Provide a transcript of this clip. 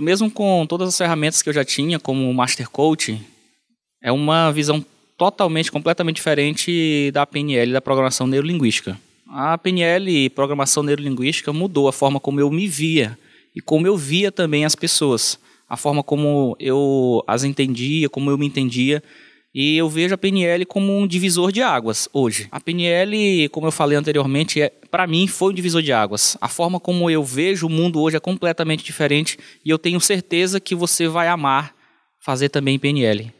mesmo com todas as ferramentas que eu já tinha como Master Coach, é uma visão totalmente, completamente diferente da PNL, da programação neurolinguística. A PNL, programação neurolinguística, mudou a forma como eu me via e como eu via também as pessoas, a forma como eu as entendia, como eu me entendia e eu vejo a PNL como um divisor de águas hoje. A PNL, como eu falei anteriormente, é, para mim foi um divisor de águas. A forma como eu vejo o mundo hoje é completamente diferente e eu tenho certeza que você vai amar fazer também PNL.